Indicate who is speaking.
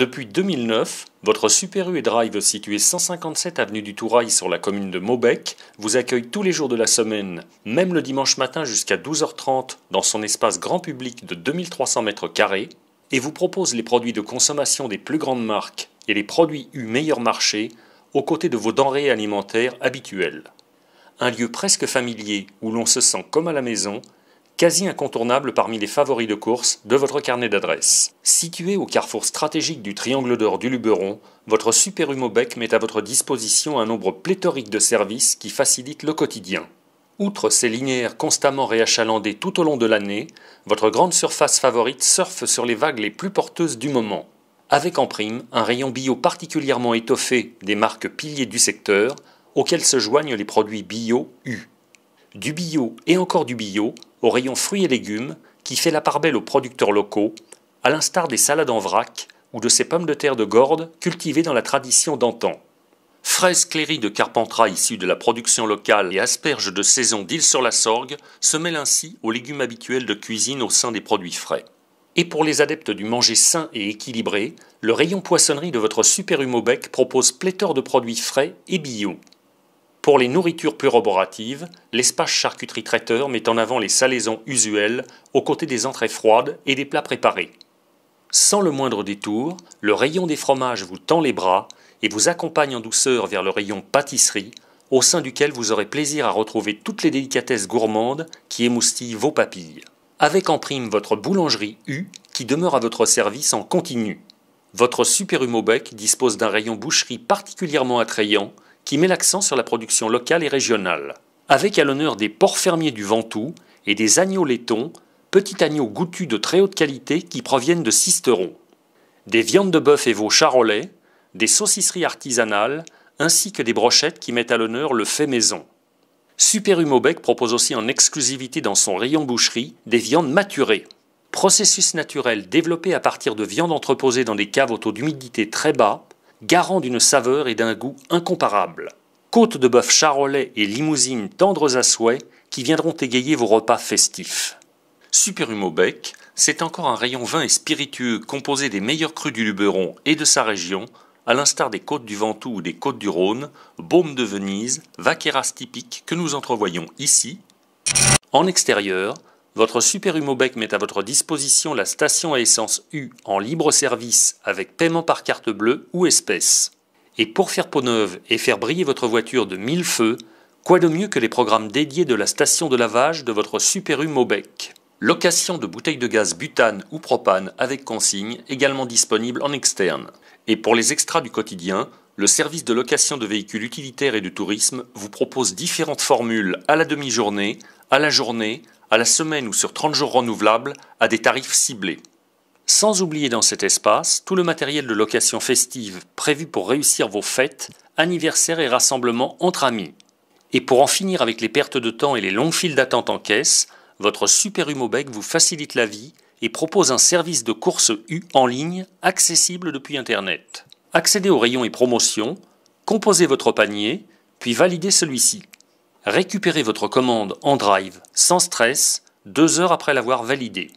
Speaker 1: Depuis 2009, votre Super U et Drive situé 157 avenue du Tourail sur la commune de Maubec vous accueille tous les jours de la semaine, même le dimanche matin jusqu'à 12h30 dans son espace grand public de 2300 mètres carrés et vous propose les produits de consommation des plus grandes marques et les produits U meilleur marché aux côtés de vos denrées alimentaires habituelles. Un lieu presque familier où l'on se sent comme à la maison quasi incontournable parmi les favoris de course de votre carnet d'adresses. Situé au carrefour stratégique du triangle d'or du Luberon, votre Super Humobec met à votre disposition un nombre pléthorique de services qui facilitent le quotidien. Outre ses linéaires constamment réachalandées tout au long de l'année, votre grande surface favorite surfe sur les vagues les plus porteuses du moment. Avec en prime un rayon bio particulièrement étoffé des marques piliers du secteur, auxquelles se joignent les produits bio U du bio et encore du bio au rayon fruits et légumes qui fait la part belle aux producteurs locaux, à l'instar des salades en vrac ou de ces pommes de terre de Gordes cultivées dans la tradition d'antan. Fraises cléries de Carpentras issues de la production locale et asperges de saison d'Île-sur-la-Sorgue se mêlent ainsi aux légumes habituels de cuisine au sein des produits frais. Et pour les adeptes du manger sain et équilibré, le rayon poissonnerie de votre Super Humobec propose pléthore de produits frais et bio. Pour les nourritures roboratives, l'espace charcuterie traiteur met en avant les salaisons usuelles aux côtés des entrées froides et des plats préparés. Sans le moindre détour, le rayon des fromages vous tend les bras et vous accompagne en douceur vers le rayon pâtisserie, au sein duquel vous aurez plaisir à retrouver toutes les délicatesses gourmandes qui émoustillent vos papilles. Avec en prime votre boulangerie U qui demeure à votre service en continu. Votre super bec dispose d'un rayon boucherie particulièrement attrayant qui met l'accent sur la production locale et régionale. Avec à l'honneur des porcs fermiers du Ventoux et des agneaux laitons, petits agneaux goûtus de très haute qualité qui proviennent de Sisteron. Des viandes de bœuf et veau charolais, des saucisseries artisanales, ainsi que des brochettes qui mettent à l'honneur le fait maison. Super propose aussi en exclusivité dans son rayon boucherie des viandes maturées. Processus naturel développé à partir de viandes entreposées dans des caves au taux d'humidité très bas, garant d'une saveur et d'un goût incomparables. Côtes de bœuf charolais et limousines tendres à souhait qui viendront égayer vos repas festifs. Superhumo Bec, c'est encore un rayon vin et spiritueux composé des meilleurs crus du Luberon et de sa région, à l'instar des côtes du Ventoux ou des côtes du Rhône, baume de Venise, vaqueras typiques que nous entrevoyons ici. En extérieur, votre Super Mobec met à votre disposition la station à essence U en libre service avec paiement par carte bleue ou espèce. Et pour faire peau neuve et faire briller votre voiture de mille feux, quoi de mieux que les programmes dédiés de la station de lavage de votre Super Mobec Location de bouteilles de gaz butane ou propane avec consigne également disponible en externe. Et pour les extras du quotidien, le service de location de véhicules utilitaires et de tourisme vous propose différentes formules à la demi-journée, à la journée, à la semaine ou sur 30 jours renouvelables à des tarifs ciblés. Sans oublier dans cet espace tout le matériel de location festive prévu pour réussir vos fêtes, anniversaires et rassemblements entre amis. Et pour en finir avec les pertes de temps et les longues files d'attente en caisse, votre Super Humobec vous facilite la vie et propose un service de course U en ligne accessible depuis Internet accédez au rayon et promotions, composez votre panier, puis validez celui-ci. Récupérez votre commande en drive sans stress deux heures après l'avoir validée.